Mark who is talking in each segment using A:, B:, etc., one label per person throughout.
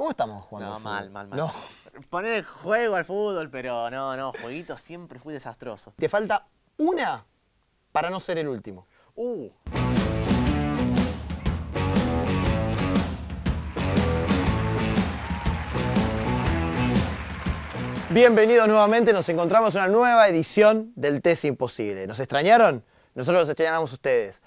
A: ¿Cómo estamos jugando? No, mal, mal, mal. Poner el juego al fútbol, pero no, no, jueguito siempre fui desastroso. Te falta una para no ser el último. Uh. Bienvenidos nuevamente, nos encontramos en una nueva edición del Test Imposible. ¿Nos extrañaron? Nosotros los extrañamos ustedes.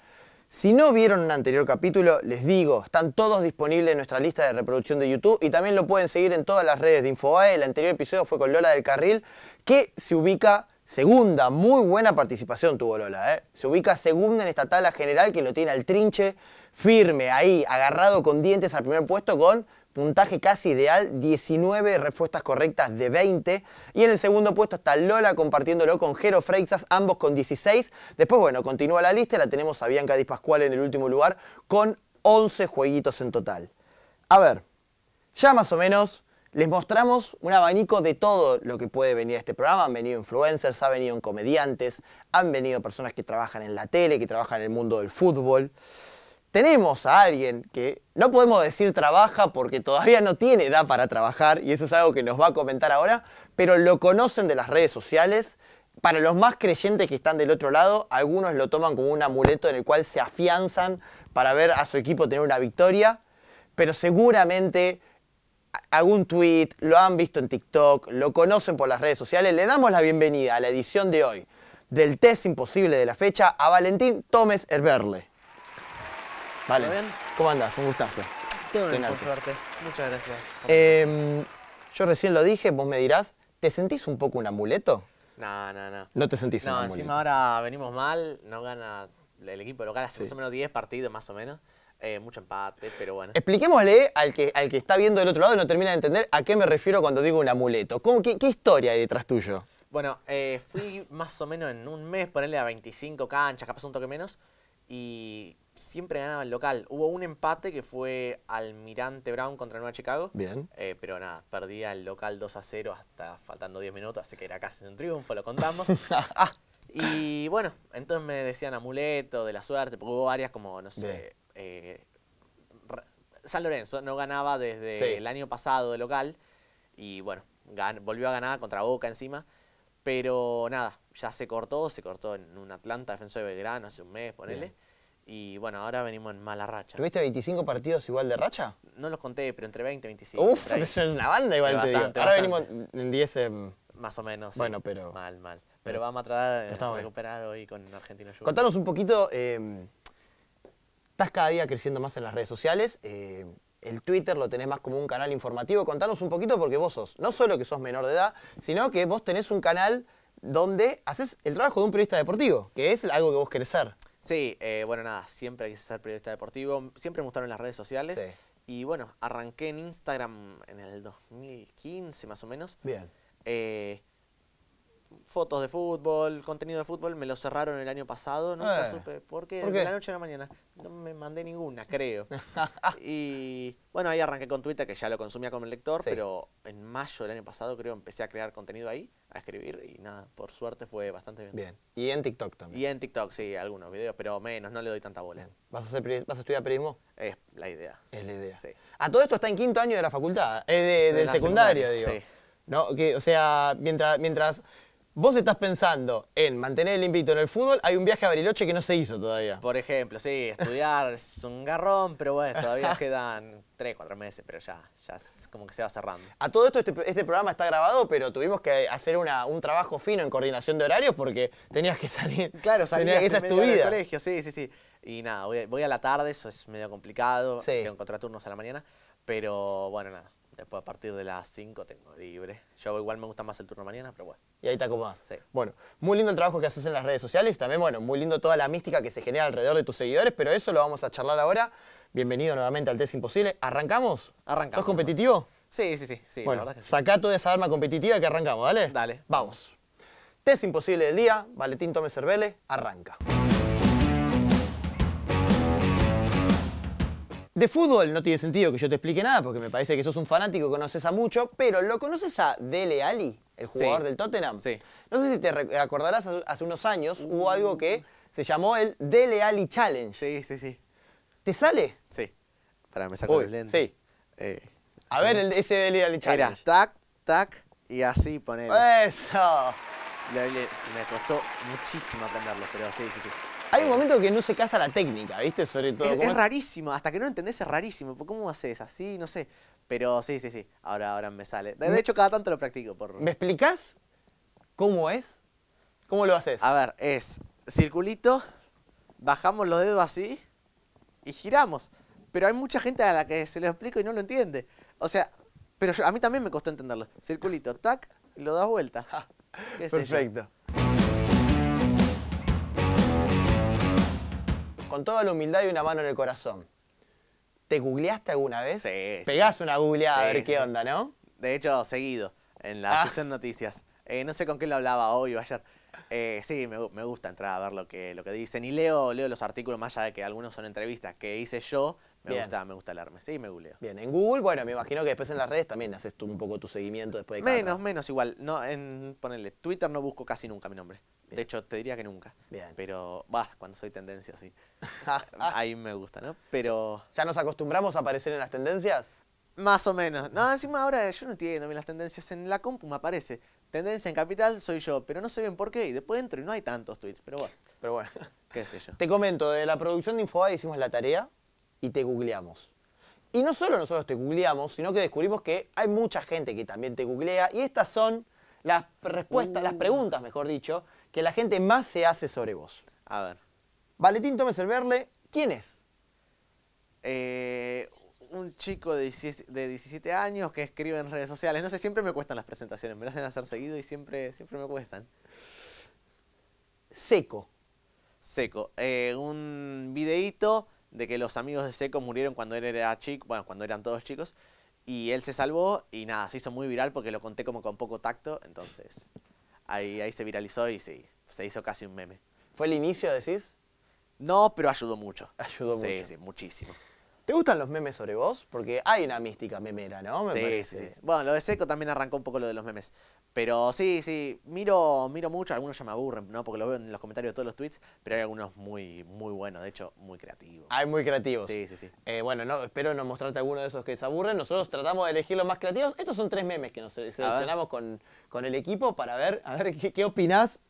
A: Si no vieron un anterior capítulo, les digo, están todos disponibles en nuestra lista de reproducción de YouTube y también lo pueden seguir en todas las redes de Infobae. El anterior episodio fue con Lola del Carril, que se ubica segunda, muy buena participación tuvo Lola. ¿eh? Se ubica segunda en esta tabla general que lo tiene al trinche, firme ahí, agarrado con dientes al primer puesto con puntaje casi ideal, 19 respuestas correctas de 20. Y en el segundo puesto está Lola compartiéndolo con Jero Freixas, ambos con 16. Después, bueno, continúa la lista, la tenemos a Bianca Di Pascual en el último lugar con 11 jueguitos en total. A ver, ya más o menos les mostramos un abanico de todo lo que puede venir a este programa. Han venido influencers, han venido comediantes, han venido personas que trabajan en la tele, que trabajan en el mundo del fútbol tenemos a alguien que no podemos decir trabaja porque todavía no tiene edad para trabajar, y eso es algo que nos va a comentar ahora, pero lo conocen de las redes sociales. Para los más creyentes que están del otro lado, algunos lo toman como un amuleto en el cual se afianzan para ver a su equipo tener una victoria, pero seguramente algún tweet, lo han visto en TikTok, lo conocen por las redes sociales. Le damos la bienvenida a la edición de hoy del test imposible de la fecha a Valentín Tomes Herberle. Vale. ¿Cómo andás? Un gustazo. Tengo por suerte. Muchas gracias. Em, yo recién lo dije, vos me dirás, ¿te sentís un poco un amuleto? No, no, no. No te sentís un amuleto. No, encima ahora venimos mal, no gana el equipo local, hace más o menos 10 partidos, más o menos. Eh, mucho empate, pero bueno. Expliquémosle al que, al que está viendo del otro lado y no termina de entender a qué me refiero cuando digo un amuleto. ¿Cómo, qué, historia hay detrás tuyo? Bueno, eh, fui más o menos en un mes, ponerle a 25 canchas, capaz un toque menos, y siempre ganaba el local. Hubo un empate que fue Almirante Brown contra Nueva Chicago. Bien. Eh, pero nada, perdía el local 2 a 0 hasta faltando 10 minutos, así que era casi un triunfo, lo contamos. y bueno, entonces me decían amuleto de la suerte, porque hubo varias como, no sé. Eh, San Lorenzo no ganaba desde el año pasado de local y bueno, volvió a ganar contra Boca encima. Pero nada, ya se cortó, se cortó en un Atlanta Defensor de Belgrano hace un mes, ponele. Y bueno, ahora venimos en mala racha. ¿Tuviste 25 partidos igual de racha? No los conté, pero entre 20 y 25. Uf, es una banda igual, de Ahora venimos en 10... más o menos. Bueno, pero... Mal, mal. Pero vamos a tratar de recuperar hoy con Argentina Juniors. Contanos un poquito, em, estás cada día creciendo más en las redes sociales, em, el Twitter lo tenés más como un canal informativo. Contanos un poquito porque vos sos, no solo que sos menor de edad, sino que vos tenés un canal donde haces el trabajo de un periodista deportivo, que es algo que vos querés ser. Sí, eh, bueno, nada, siempre quise ser periodista deportivo, siempre me gustaron las redes sociales. Y bueno, arranqué en Instagram en el 2015 más o menos. Bien. Eh, fotos de fútbol, contenido de fútbol, me lo cerraron el año pasado, ¿no? Eh, por qué, de la noche a la mañana. No me mandé ninguna, creo. y bueno, ahí arranqué con Twitter, que ya lo consumía como lector, pero en mayo del año pasado creo empecé a crear contenido ahí, a escribir, y nada, por suerte fue bastante bien. Bien. Y en TikTok también. Y en TikTok, sí, algunos videos, pero menos, no le doy tanta bola. ¿Vas a, estudiar perismo? Es la idea. Es la idea. Sí. A ah, todo esto está en quinto año de la facultad, Es eh, de, secundario, digo. No, que, o sea, mientras, mientras Vos estás pensando en mantener el invicto en el fútbol, hay un viaje a Bariloche que no se hizo todavía. Por ejemplo, sí, estudiar es un garrón, pero bueno, todavía quedan 3, cuatro meses, pero ya, ya es como que se va cerrando. A todo esto, este, este programa está grabado, pero tuvimos que hacer un trabajo fino en coordinación de horarios porque tenías que salir. Claro, esa es tu vida. colegio, sí, sí, sí. Y nada, voy, a la tarde, eso es medio complicado, sí. tengo turnos a la mañana, pero bueno, nada, Después a partir de las 5 tengo libre. Yo igual me gusta más el turno mañana, pero bueno. Y ahí está como Sí. Bueno, muy lindo el trabajo que haces en las redes sociales. También, bueno, muy lindo toda la mística que se genera alrededor de tus seguidores, pero eso lo vamos a charlar ahora. Bienvenido nuevamente al Test Imposible. ¿Arrancamos? Arrancamos. arrancamos competitivo? Sí, sí, sí. sí bueno, sacá toda esa arma competitiva que arrancamos, ¿vale? Dale. Vamos. Test Imposible del día. Valentín Tome Cervele, arranca. De fútbol no tiene sentido que yo te explique nada porque me parece que sos un fanático, conoces a mucho, pero ¿lo conoces a Dele Ali, el jugador del Tottenham? Sí. No sé si te acordarás, hace unos años hubo mm. algo que se llamó el Dele Ali Challenge. Sí, sí, sí. ¿Te sale? Sí. Para me saco el lento. Sí. Eh, a ver eh, ese Dele Ali Challenge. Era tac, tac y así poner. ¡Eso! me costó muchísimo aprenderlo, pero sí, sí, sí. Hay un momento que no se casa la técnica, ¿viste? Sobre todo. Es, rarísimo, hasta que no lo entendés es rarísimo. ¿Cómo haces así? No sé. Pero sí, sí, sí. Ahora, ahora me sale. De, hecho, cada tanto lo practico. Por... ¿Me explicas cómo es? ¿Cómo lo haces? A ver, es circulito, bajamos los dedos así y giramos. Pero hay mucha gente a la que se lo explico y no lo entiende. O sea, pero a mí también me costó entenderlo. Circulito, tac, lo das vuelta. Perfecto. con toda la humildad y una mano en el corazón. ¿Te googleaste alguna vez? Sí. Pegás una googleada a ver qué onda, ¿no? De hecho, seguido, en la ah. noticias. Eh, no sé con qué lo hablaba hoy o ayer. Eh, sí, me, gusta entrar a ver lo que, lo que dicen. Y leo, leo los artículos, más allá de que algunos son entrevistas que hice yo. Me gusta, me gusta leerme. Sí, me googleo. Bien, en Google, bueno, me imagino que después en las redes también haces tú un poco tu seguimiento después de cada Menos, menos igual. No, en ponerle Twitter no busco casi nunca mi nombre. De hecho, te diría que nunca. Pero, va, cuando soy tendencia, sí. Ahí me gusta, ¿no? Pero... ¿Ya nos acostumbramos a aparecer en las tendencias? Más o menos. No, encima ahora yo no entiendo las tendencias. En la compu me aparece. Tendencia en capital soy yo, pero no sé bien por qué. Y después entro y no hay tantos tweets, pero bueno. Pero bueno. ¿Qué sé yo? Te comento, de la producción de Infobae hicimos la tarea y te googleamos. Y no solo nosotros te googleamos, sino que descubrimos que hay mucha gente que también te googlea. Y estas son las respuestas, las uh. preguntas, mejor dicho, que la gente más se hace sobre vos. A ver. Valentín Tomes el Verle, ¿quién es? Eh, un chico de 17, años que escribe en redes sociales. No sé, siempre me cuestan las presentaciones, me las hacen hacer seguido y siempre, siempre me cuestan. Seco. Seco. Eh, un videíto de que los amigos de Seco murieron cuando él era chico, bueno, cuando eran todos chicos, y él se salvó y nada, se hizo muy viral porque lo conté como con poco tacto, entonces ahí, ahí se viralizó y se, se hizo casi un meme. ¿Fue el inicio, decís? No, pero ayudó mucho. Ayudó mucho. sí, muchísimo. ¿Te gustan los memes sobre vos? Porque hay una mística memera, ¿no? Me parece. sí, sí. Bueno, lo de Seco también arrancó un poco lo de los memes. Pero sí, sí, miro, miro mucho, algunos ya me aburren, ¿no? Porque los veo en los comentarios de todos los tweets, pero hay algunos muy, muy buenos, de hecho, muy creativos. Hay muy creativos. Sí, sí, sí. Eh, bueno, no, espero no mostrarte alguno de esos que se aburren. Nosotros tratamos de elegir los más creativos. Estos son tres memes que nos seleccionamos con, con el equipo para ver, a ver qué, qué opinás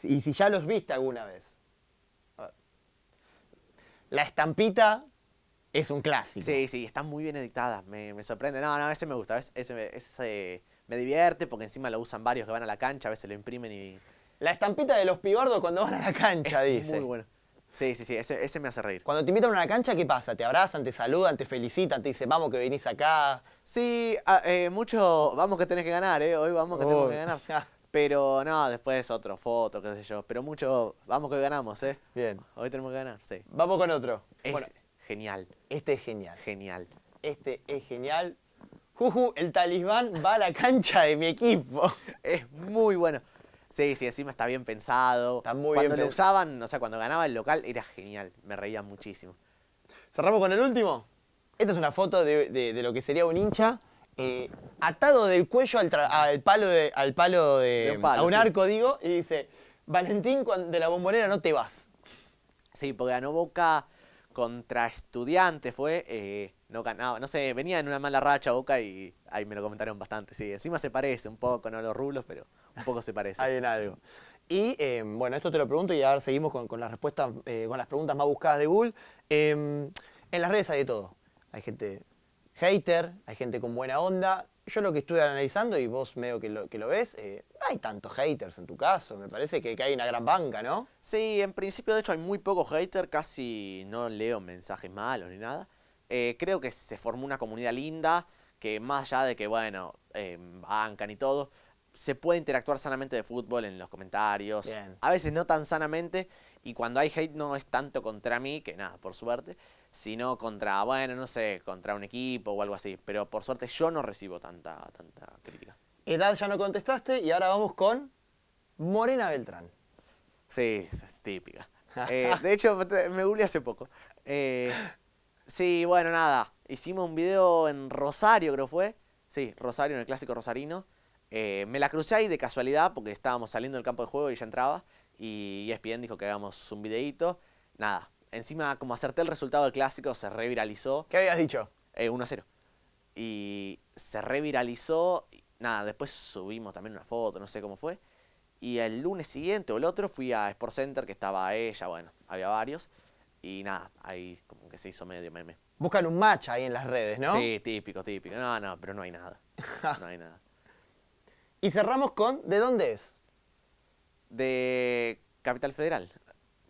A: y si ya los viste alguna vez. La estampita es un clásico. Sí, sí, están muy bien editadas, me, sorprende. No, no, ese me gusta, ese, me divierte porque encima lo usan varios que van a la cancha, a veces lo imprimen y... La estampita de los pibardos cuando van a la cancha, dice. Muy bueno. Sí, sí, sí, ese, me hace reír. Cuando te invitan a una cancha, ¿qué pasa? ¿Te abrazan, te saludan, te felicitan, te dicen, vamos que venís acá? Sí, ah, eh, mucho, vamos que tenés que ganar, ¿eh? Hoy vamos que tenemos que ganar. Ah. Pero no, después otro foto, qué sé yo. Pero mucho, vamos que ganamos, ¿eh? Bien. Hoy tenemos que ganar, sí. Vamos con otro. Genial. Este es genial. Genial. Este es genial. Juju, el talismán va a la cancha de mi equipo. Es muy bueno. Sí, sí, encima está bien pensado. Está muy cuando bien lo usaban, o sea, cuando ganaba el local era genial. Me reía muchísimo. Cerramos con el último. Esta es una foto de, lo que sería un hincha eh, atado del cuello al, palo de. al palo de. un a un arco, digo, y dice. Valentín, de la bombonera no te vas. Sí, porque ganó Boca contra Estudiante fue, eh, no ganaba, no sé, venía en una mala racha Boca y ahí me lo comentaron bastante, sí, encima se parece un poco, no los rulos, pero un poco se parece. Hay en algo. Y em, bueno, esto te lo pregunto y ahora seguimos con, las respuestas, eh, con las preguntas más buscadas de Google. Em, en las redes hay de todo. Hay gente hater, hay gente con buena onda. Yo lo que estuve analizando, y vos medio que lo, que lo ves, eh, hay tantos haters en tu caso. Me parece que, hay una gran banca, ¿no? Sí, en principio, de hecho, hay muy pocos haters. Casi no leo mensajes malos ni nada. Eh, creo que se formó una comunidad linda que, más allá de que, bueno, em, bancan y todo, se puede interactuar sanamente de fútbol en los comentarios. A veces no tan sanamente. Y cuando hay hate, no es tanto contra mí, que nada, por suerte, sino contra, bueno, no sé, contra un equipo o algo así. Pero por suerte, yo no recibo tanta, tanta crítica. Edad ya no contestaste y ahora vamos con Morena Beltrán. Sí, es típica. Eh, de hecho, me googleé hace poco. Eh, sí, bueno, nada. Hicimos un video en Rosario, creo fue. Sí, Rosario, en el clásico rosarino. Eh, me la crucé ahí de casualidad porque estábamos saliendo del campo de juego y ya entraba. Y ESPN dijo que hagamos un videíto. Nada, encima como acerté el resultado del clásico, se reviralizó. ¿Qué habías dicho? 1 a 0. Y se reviralizó nada, después subimos también una foto, no sé cómo fue. Y el lunes siguiente o el otro fui a Sport Center, que estaba ella, bueno, había varios. Y nada, ahí como que se hizo medio meme. Buscan un match ahí en las redes, ¿no? Sí, típico, típico. No, no, pero no hay nada. No hay nada. y cerramos con, ¿de dónde es? De Capital Federal.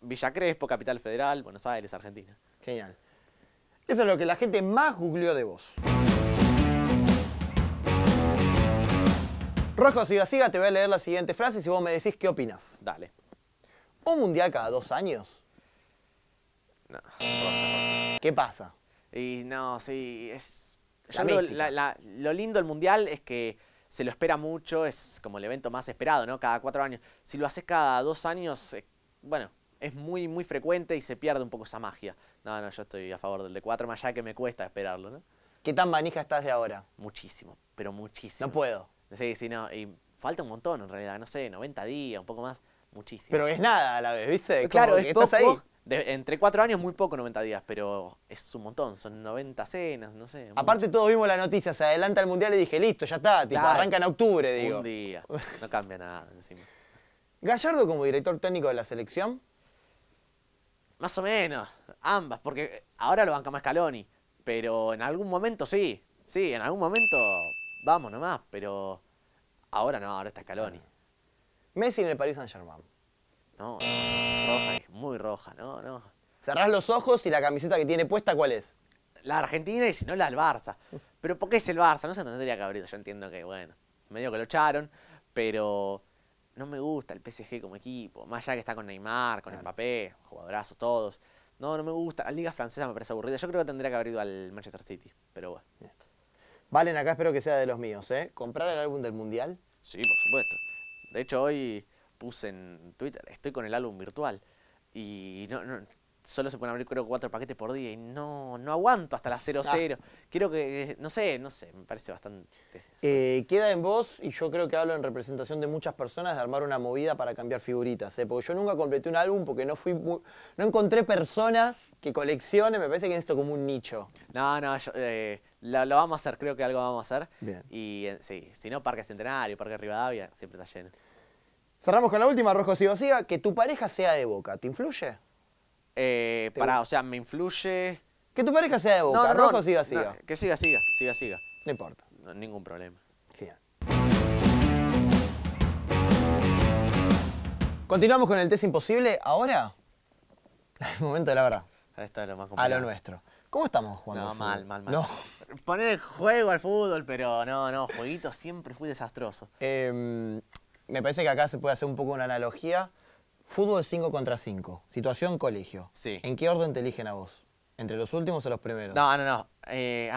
A: Villa Crespo, Capital Federal, Buenos Aires, Argentina. Genial. Eso es lo que la gente más googleó de vos. Rojo, Siga Siga, te voy a leer la siguiente frase si vos me decís qué opinas. Dale. ¿Un mundial cada dos años? No. ¿Qué pasa? Y no, sí, es... lo lindo del mundial es que se lo espera mucho, es como el evento más esperado, ¿no? Cada cuatro años. Si lo haces cada dos años, eh, bueno, es muy, muy frecuente y se pierde un poco esa magia. No, no, yo estoy a favor del de cuatro, más allá que me cuesta esperarlo, ¿no? ¿Qué tan manija estás de ahora? Muchísimo, pero muchísimo. No puedo. Sí, sí, no. Y falta un montón en realidad, no sé, 90 días, un poco más, muchísimo. Pero es nada a la vez, ¿viste? Eh, claro, es estás ahí. entre cuatro años, muy poco 90 días, pero es un montón, son 90 cenas, no sé. Aparte, todos vimos la noticia, se adelanta el mundial y dije, listo, ya está, tipo, arranca en octubre, digo. Un día, no cambia nada encima. Gallardo como director técnico de la selección. Más o menos, ambas, porque ahora lo banca más caloni. pero en algún momento sí, sí, en algún momento vamos nomás, pero ahora no, ahora está Scaloni. Messi en el Paris Saint Germain. No, roja, muy roja, no, no. Cerrás los ojos y la camiseta que tiene puesta, ¿cuál es? La Argentina y si no la del Barça. Pero ¿por qué es el Barça? No se tendría que ido, yo entiendo que, bueno, medio que lo echaron, pero no me gusta el PSG como equipo, más allá que está con Neymar, con el Mbappé, jugadorazos todos. No, no me gusta. La liga francesa me parece aburrida. Yo creo que tendría que haber ido al Manchester City, pero bueno. Valen, acá espero que sea de los míos, ¿eh? ¿Comprar el álbum del Mundial? Sí, por supuesto. De hecho, hoy puse en Twitter, estoy con el álbum virtual. Y no, no solo se pueden abrir creo cuatro paquetes por día y no, no aguanto hasta las 0-0. Ah. Quiero que, no sé, no sé, me parece bastante... Eh, queda en vos, y yo creo que hablo en representación de muchas personas, de armar una movida para cambiar figuritas, ¿eh? porque yo nunca completé un álbum porque no fui no encontré personas que coleccionen, me parece que esto como un nicho. No, no, yo, eh, lo, vamos a hacer, creo que algo vamos a hacer. Bien. Y eh, sí, si no, Parque Centenario, Parque Rivadavia, siempre está lleno. Cerramos con la última, rojo, sigo, siga. Que tu pareja sea de Boca, ¿te influye? Eh, pará, o sea, me influye... Que tu pareja sea de Boca, rojo, siga, siga. que siga, siga, siga, siga. No importa. ningún problema. Genial. Continuamos con el test imposible. Ahora, el momento de la verdad. Esto es lo más complicado. A lo nuestro. ¿Cómo estamos jugando? No, mal, mal, mal. No poner juego al fútbol, pero no, no, Jueguitos siempre fui desastroso. Em, me parece que acá se puede hacer un poco una analogía. Fútbol 5 contra 5, situación colegio. Sí. ¿En qué orden te eligen a vos? ¿Entre los últimos o los primeros? No, no, no. Eh,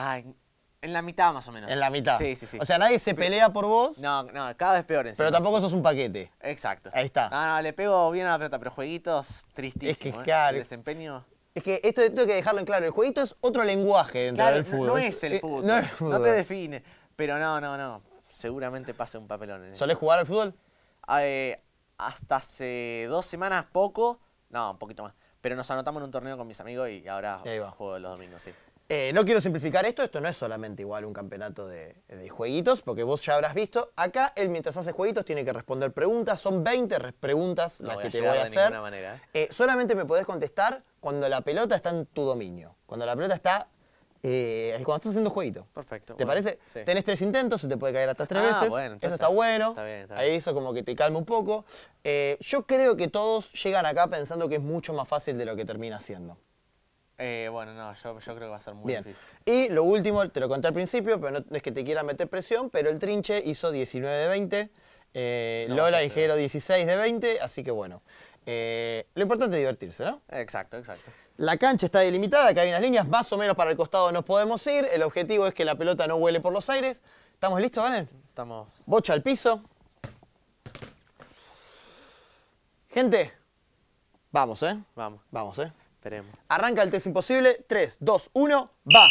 A: en la mitad más o menos. En la mitad. Sí, sí, sí. O sea, nadie se pelea por vos. No, no, cada vez peor. Pero tampoco sos un paquete. Exacto. Ahí está. No, no, le pego bien a la plata, pero jueguitos tristísimos. Es que ¿eh? claro. El desempeño. Es que esto, tengo hay que dejarlo en claro. El jueguito es otro lenguaje dentro del eh, fútbol. No, es el fútbol. no, te define. Pero no, no, no. Seguramente pase un papelón. En ¿Solés jugar al fútbol? Ah, eh, hasta hace dos semanas poco. No, un poquito más. Pero nos anotamos en un torneo con mis amigos y ahora juego los domingos, sí. Eh, no quiero simplificar esto, esto no es solamente igual un campeonato de, jueguitos, porque vos ya habrás visto, acá él mientras hace jueguitos tiene que responder preguntas, son 20 preguntas las que te voy a, hacer. Manera, Eh, solamente me podés contestar cuando la pelota está en tu dominio, cuando la pelota está eh, cuando estás haciendo jueguito. Perfecto. ¿Te parece? Tenés tres intentos, se te puede caer hasta tres ah, Bueno, eso está, bueno. Ahí eso como que te calma un poco. Eh, yo creo que todos llegan acá pensando que es mucho más fácil de lo que termina siendo. Eh, bueno, no, yo, creo que va a ser muy difícil. Y lo último, te lo conté al principio, pero no es que te quiera meter presión, pero el trinche hizo 19 de 20. Lola dijeron 16 de 20, así que bueno. Eh, lo importante es divertirse, ¿no? Exacto, exacto. La cancha está delimitada, acá hay unas líneas, más o menos para el costado nos podemos ir. El objetivo es que la pelota no huele por los aires. ¿Estamos listos, Valen? Estamos. Bocha al piso. Gente, vamos, ¿eh? Vamos. Vamos, ¿eh? Esperemos. Arranca el test imposible. 3, 2, 1, va.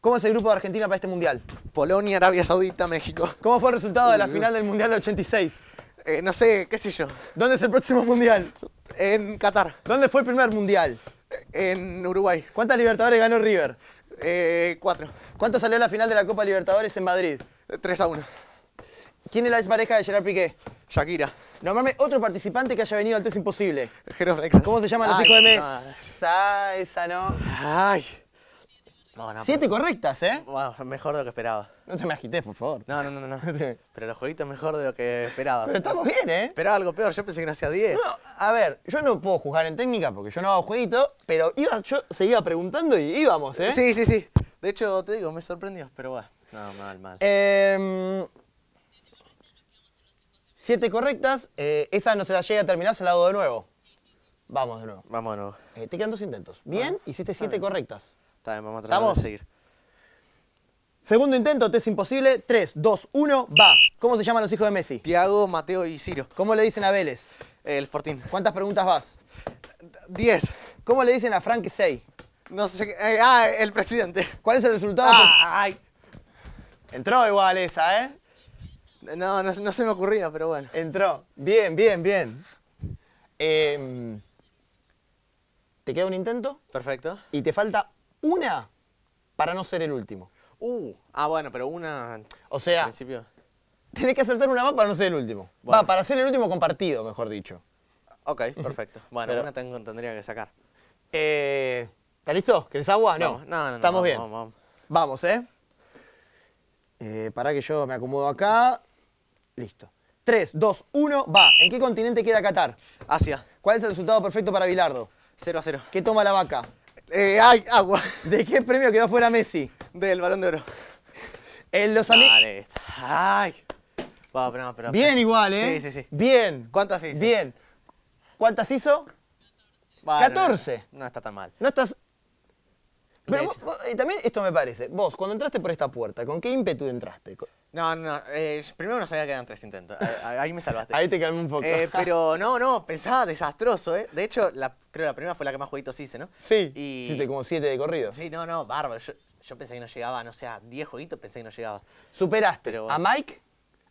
A: ¿Cómo es el grupo de Argentina para este mundial? Polonia, Arabia Saudita, México. ¿Cómo fue el resultado de la uh. final del mundial de 86? Eh, no sé, qué sé yo. ¿Dónde es el próximo mundial? En Qatar. ¿Dónde fue el primer mundial? En Uruguay. ¿Cuántas Libertadores ganó River? Eh, cuatro. ¿Cuánto salió la final de la Copa Libertadores en Madrid? Tres a uno. ¿Quién es la pareja de Gerard Piqué? Shakira. Nombrame otro participante que haya venido al test imposible. Jero ¿Cómo se llaman los hijos de Messi? esa no. Ay. Siete correctas, ¿eh? Bueno, mejor de lo que esperaba. No te me agites, por favor. No, no, no, no. pero los jueguitos mejor de lo que esperaba. Pero estamos bien, ¿eh? Esperaba algo peor, yo pensé que no hacía 10. No, a ver, yo no puedo jugar en técnica porque yo no hago jueguito, pero iba, yo se iba preguntando y íbamos, ¿eh? Sí, sí, sí. De hecho, te digo, me sorprendió, pero bueno. No, mal, mal. Em, siete correctas. Eh, esa no se la llega a terminar, se la hago de nuevo. Vamos de nuevo. Vamos de nuevo. Eh, te quedan dos intentos. Bien, hiciste siete correctas vamos a seguir. Segundo intento, test imposible. 3, 2, 1, va. ¿Cómo se llaman los hijos de Messi? Tiago, Mateo y Ciro. ¿Cómo le dicen a Vélez? El Fortín. ¿Cuántas preguntas vas? 10. ¿Cómo le dicen a Frank Sey? No sé. Eh, ah, el presidente. ¿Cuál es el resultado? Ah, ay. Entró igual esa, ¿eh? No, no, se me ocurría, pero bueno. Entró. Bien, bien, bien. Em, ¿Te queda un intento? Perfecto. Y te falta una para no ser el último. Uh, ah, bueno, pero una. O sea, tenés que acertar una más para no ser el último. Va, para ser el último compartido, mejor dicho. Ok, perfecto. Bueno, una tengo, tendría que sacar. Eh, ¿Está listo? ¿Querés agua? No, no, no. Estamos bien. Vamos, vamos. vamos ¿eh? ¿eh? Pará que yo me acomodo acá. Listo. 3, 2, 1, va. ¿En qué continente queda Qatar? Asia. ¿Cuál es el resultado perfecto para Bilardo? 0 a 0. ¿Qué toma la vaca? Eh, ay, agua. ¿De qué premio quedó fuera Messi? Del Balón de Oro. En los amigos. Ay. Va, Bien igual, ¿eh? Sí, sí, sí. Bien. ¿Cuántas hizo? Bien. ¿Cuántas hizo? 14. No, está tan mal. No estás. Pero también esto me parece. Vos, cuando entraste por esta puerta, ¿con qué ímpetu entraste? No, no, primero no sabía que eran tres intentos. Ahí, me salvaste. ahí te calmé un poco. Eh, pero no, no, pensaba desastroso, ¿eh? De hecho, creo que la primera fue la que más jueguitos hice, ¿no? Sí. hiciste como siete de corrido. Sí, no, no, bárbaro. Yo, pensé que no llegaba, no sea, diez jueguitos pensé que no llegaba. Superaste a Mike,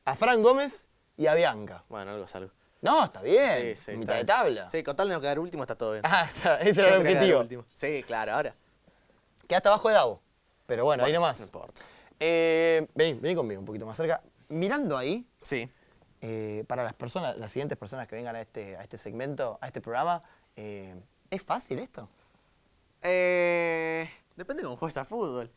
A: a Fran Gómez y a Bianca. Bueno, algo salvo. No, está bien. Sí, mitad de tabla. Sí, con tal de no quedar último está todo bien. Ah, está, ese era el objetivo. Sí, claro, ahora. Quedaste abajo de Davo. Pero bueno, bueno ahí nomás. No importa. Eh, vení, conmigo un poquito más cerca. Mirando ahí, sí. Eh, para las personas, las siguientes personas que vengan a este, este segmento, a este programa, eh, ¿es fácil esto? Eh, depende de cómo juegues al fútbol.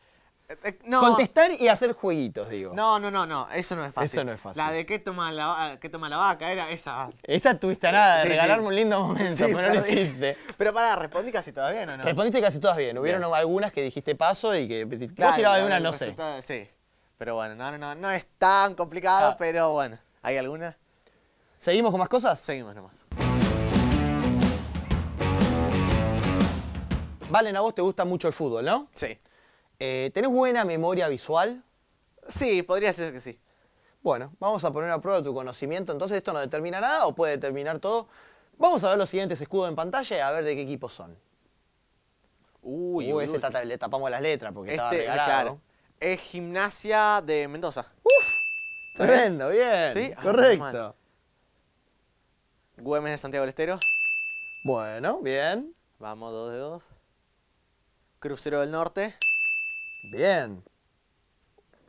A: Eh, eh, no. Contestar y hacer jueguitos, digo. No, no, no, no, eso no es fácil. Eso no es fácil. La de qué toma la, qué toma la vaca era esa. Esa tuviste nada, de regalarme un lindo momento, pero no lo hiciste. Pero pará, respondí casi todas bien, ¿o no? Respondiste casi todas bien. Hubieron algunas que dijiste paso y que claro, vos tirabas de una, no sé. Sí, pero bueno, no, no, no, no es tan complicado, ah. pero bueno, ¿hay alguna? ¿Seguimos con más cosas? Seguimos nomás. Valen, a vos te gusta mucho el fútbol, ¿no? Sí. Eh, ¿Tenés buena memoria visual? Sí, podría ser que sí. Bueno, vamos a poner a prueba tu conocimiento. Entonces, esto no determina nada o puede determinar todo. Vamos a ver los siguientes escudos en pantalla y a ver de qué equipo son. Uy, le tapamos las letras porque estaba este, Es gimnasia de Mendoza. ¡Uf! Tremendo, bien. ¿Sí? Ah, Correcto. Güemes de Santiago del Estero. Bueno, bien. Vamos, dos de dos. Crucero del Norte. Bien.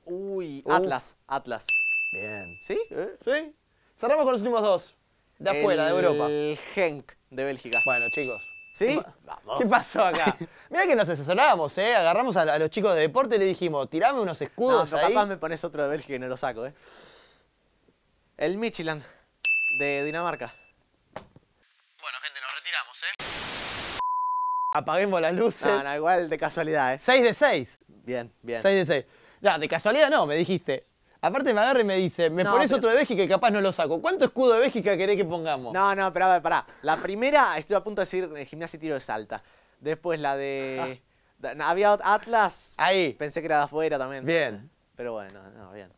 A: Uy, Atlas, Atlas. Bien. ¿Sí? ¿Eh? Sí. Cerramos con los últimos dos. De afuera, de Europa. El Henk de Bélgica. Bueno, chicos. ¿Sí? Vamos. ¿Qué pasó acá? Mira que nos asesorábamos. ¿eh? Agarramos a, los chicos de deporte y le dijimos, tirame unos escudos. No, ahí. capaz me pones otro de Bélgica y no lo saco, ¿eh? El Michelin de Dinamarca. Bueno, gente, nos retiramos, ¿eh? Apaguemos las luces. igual de casualidad, ¿eh? 6 de 6. Bien, bien. 6 de 6. No, de casualidad no, me dijiste. Aparte me agarra y me dice, me pones otro de Bélgica y capaz no lo saco. ¿Cuánto escudo de Bélgica querés que pongamos? No, no, pero pará. La primera, estoy a punto de decir eh, gimnasia y tiro de salta. Después la de. Ah. Había Atlas. Ahí. Pensé que era de afuera también. Bien. Pero bueno, no, bien.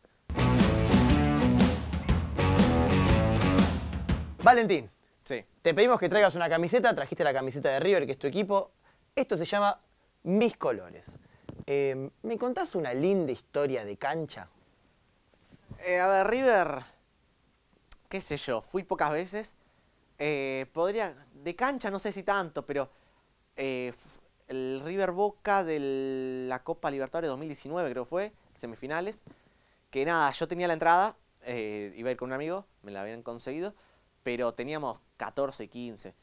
A: Valentín, Sí. te pedimos que traigas una camiseta, trajiste la camiseta de River, que es tu equipo. Esto se llama Mis Colores. Em, ¿Me contás una linda historia de cancha? Eh, a ver, River, qué sé yo, fui pocas veces. Eh, podría, de cancha no sé si tanto, pero eh, el River Boca de la Copa Libertadores 2019 creo fue, semifinales, que nada, yo tenía la entrada, iba a ir con un amigo, me la habían conseguido, pero teníamos 14, 15.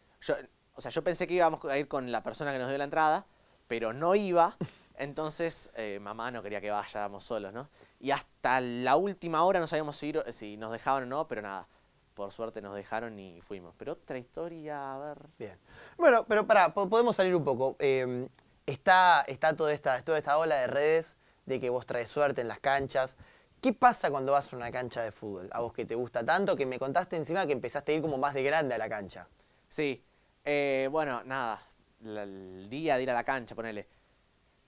A: o sea, yo pensé que íbamos a ir con la persona que nos dio la entrada, pero no iba. Entonces, eh, mamá no quería que vayamos solos, ¿no? Y hasta la última hora no sabíamos si, nos dejaban o no, pero nada, por suerte nos dejaron y fuimos. Pero otra historia, a ver. Bien. Bueno, pero para, podemos salir un poco. Em, está está toda, esta, toda esta ola de redes de que vos traes suerte en las canchas. ¿Qué pasa cuando vas a una cancha de fútbol? A vos que te gusta tanto, que me contaste encima que empezaste a ir como más de grande a la cancha. Sí. Eh, bueno, nada. El día de ir a la cancha, ponele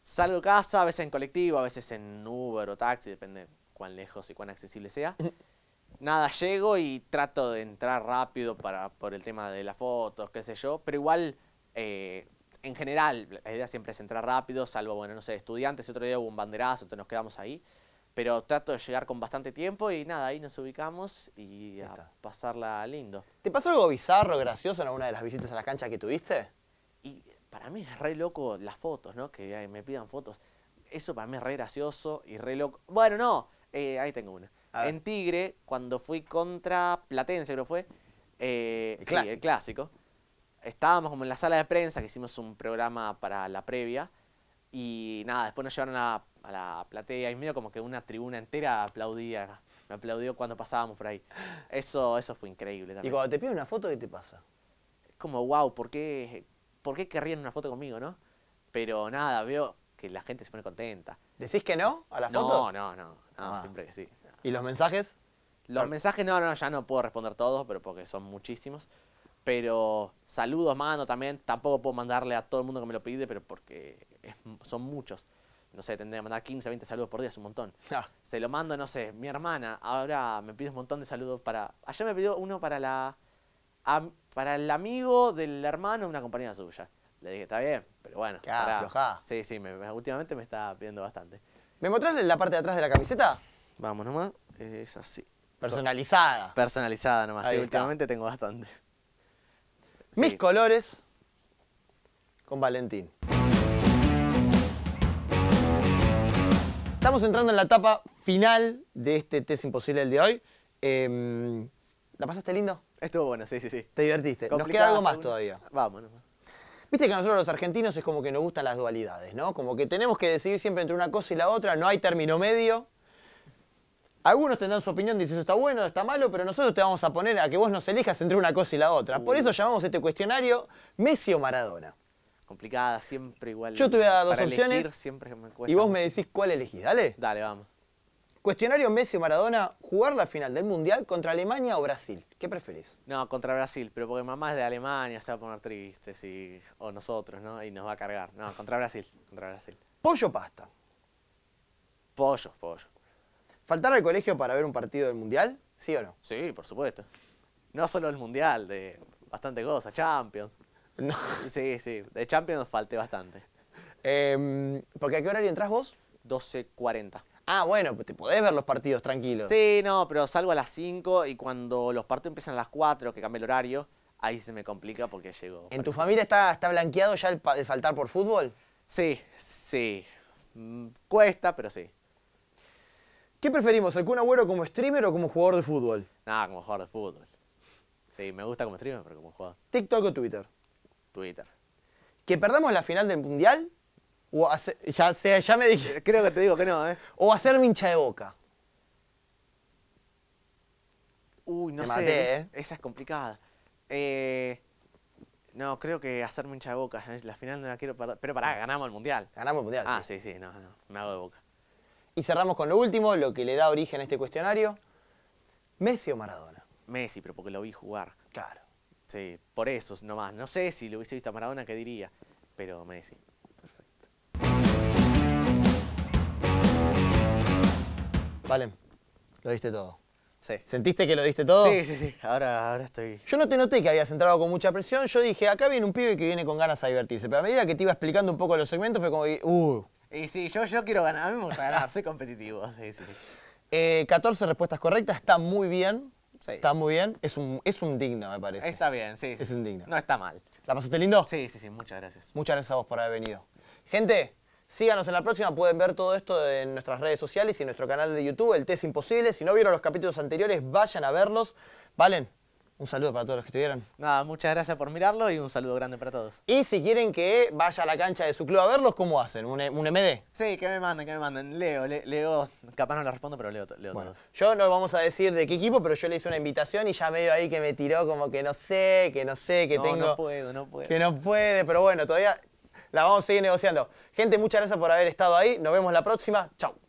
A: Salgo de casa, a veces en colectivo, a veces en Uber o taxi, depende cuán lejos y cuán accesible sea. Nada, llego y trato de entrar rápido para, por el tema de las fotos, qué sé yo, pero igual, eh, en general, la idea siempre es entrar rápido, salvo, bueno, no sé, estudiantes, otro día hubo un banderazo, entonces nos quedamos ahí, pero trato de llegar con bastante tiempo y nada, ahí nos ubicamos y a pasarla lindo. ¿Te pasó algo bizarro, gracioso en alguna de las visitas a la cancha que tuviste? Y para mí es re loco las fotos, ¿no? Que me pidan fotos. Eso para mí es re gracioso y re loco. Bueno, no, eh, ahí tengo una. En Tigre, cuando fui contra Platense, creo fue, eh, el, clásico. estábamos como en la sala de prensa, que hicimos un programa para la previa, y nada, después nos llevaron a, la platea y medio como que una tribuna entera aplaudía, me aplaudió cuando pasábamos por ahí. Eso, eso fue increíble también. Y cuando te piden una foto, ¿qué te pasa? Es como, wow, ¿por qué, ¿por qué querrían una foto conmigo, no? Pero nada, veo que la gente se pone contenta. ¿Decís que no a la foto? No, no, no, ah. siempre que sí. ¿Y los mensajes? Los mensajes, no, no, ya no puedo responder todos, pero porque son muchísimos. Pero saludos mando también, tampoco puedo mandarle a todo el mundo que me lo pide, pero porque son muchos. No sé, tendría que mandar 15, 20 saludos por día, es un montón. Ah. Se lo mando, no sé, mi hermana, ahora me pide un montón de saludos para... Ayer me pidió uno para la para el amigo del hermano de una compañera suya. Le dije, está bien, pero bueno. Claro, aflojada. Sí, sí, últimamente me está pidiendo bastante. ¿Me mostrás la parte de atrás de la camiseta? Vamos nomás, es así. Personalizada. Personalizada nomás, sí, últimamente tengo bastante. Mis colores con Valentín. Estamos entrando en la etapa final de este test imposible del día de hoy. Em, ¿La pasaste lindo? Estuvo bueno, sí, sí, sí. Te divertiste. Nos queda algo más todavía. Vamos. Viste que a nosotros los argentinos es como que nos gustan las dualidades, ¿no? Como que tenemos que decidir siempre entre una cosa y la otra, no hay término medio. Algunos tendrán su opinión, dices, eso está bueno, está malo, pero nosotros te vamos a poner a que vos nos elijas entre una cosa y la otra. Por eso llamamos este cuestionario Messi o Maradona. Complicada, siempre igual. Yo te voy a dar dos opciones siempre me y vos me decís cuál elegís, ¿dale? Dale, vamos. Cuestionario Messi Maradona, jugar la final del Mundial contra Alemania o Brasil. ¿Qué preferís? No, contra Brasil, pero porque mamá es de Alemania, se va a poner tristes o nosotros, ¿no? Y nos va a cargar. No, contra Brasil, contra ¿Pollo pasta? Pollo, pollo. ¿Faltar al colegio para ver un partido del Mundial? ¿Sí o no? Sí, por supuesto. No solo el Mundial, de bastante cosas, Champions. No. Sí, sí, de Champions falté bastante. Em, ¿Porque a qué horario entras vos? 12.40. Ah, bueno, pues te podés ver los partidos tranquilos. Sí, no, pero salgo a las 5 y cuando los partidos empiezan a las 4, que cambia el horario, ahí se me complica porque llego. ¿En tu familia está, está blanqueado ya el, faltar por fútbol? Sí, sí. Mm, cuesta, pero sí. ¿Qué preferimos, el cuna como streamer o como jugador de fútbol? Nada, como jugador de fútbol. Sí, me gusta como streamer, pero como jugador. ¿TikTok o Twitter? Twitter. ¿Que perdamos la final del Mundial o hacer, ya, ya me dije. Creo que te digo que no, ¿eh? O hacerme hincha de boca. Uy, no sé. ¿eh? Esa es complicada. Eh, no, creo que hacerme hincha de boca. ¿eh? La final no la quiero perder. Pero pará, ganamos el mundial. Ganamos el mundial. Ah, sí, sí, sí no, no. Me hago de boca. Y cerramos con lo último, lo que le da origen a este cuestionario. ¿Messi o Maradona? Messi, pero porque lo vi jugar. Claro. Sí, por eso nomás. No sé si lo hubiese visto a Maradona, ¿qué diría? Pero Messi. Vale, lo diste todo. ¿Sentiste que lo diste todo? Sí, sí, sí. Ahora, ahora estoy. Yo no te noté que habías entrado con mucha presión. Yo dije, acá viene un pibe que viene con ganas a divertirse. Pero a medida que te iba explicando un poco los segmentos, fue como, uh. Y sí, yo, yo quiero ganar. A mí me gusta ganar. Soy competitivo. Sí, sí, 14 eh, respuestas correctas. Está muy bien. Está muy bien. Es un, es un digno, me parece. Está bien, sí. sí es un digno. No está mal. ¿La pasaste lindo? Sí, sí, sí. Muchas gracias. Muchas gracias a vos por haber venido. Gente, Síganos en la próxima, pueden ver todo esto en nuestras redes sociales y en nuestro canal de YouTube, El Test Imposible. Si no vieron los capítulos anteriores, vayan a verlos. Valen, un saludo para todos los que estuvieron. Nada, muchas gracias por mirarlo y un saludo grande para todos. Y si quieren que vaya a la cancha de su club a verlos, ¿cómo hacen? ¿Un, MD? Sí, que me manden, que me manden. Leo, Leo, capaz no le respondo, pero Leo, Yo no vamos a decir de qué equipo, pero yo le hice una invitación y ya medio ahí que me tiró como que no sé, que no sé, que no, tengo... No puedo, no puedo. Que no puede, pero bueno, todavía la vamos a seguir negociando. Gente, muchas gracias por haber estado ahí. Nos vemos la próxima. Chau.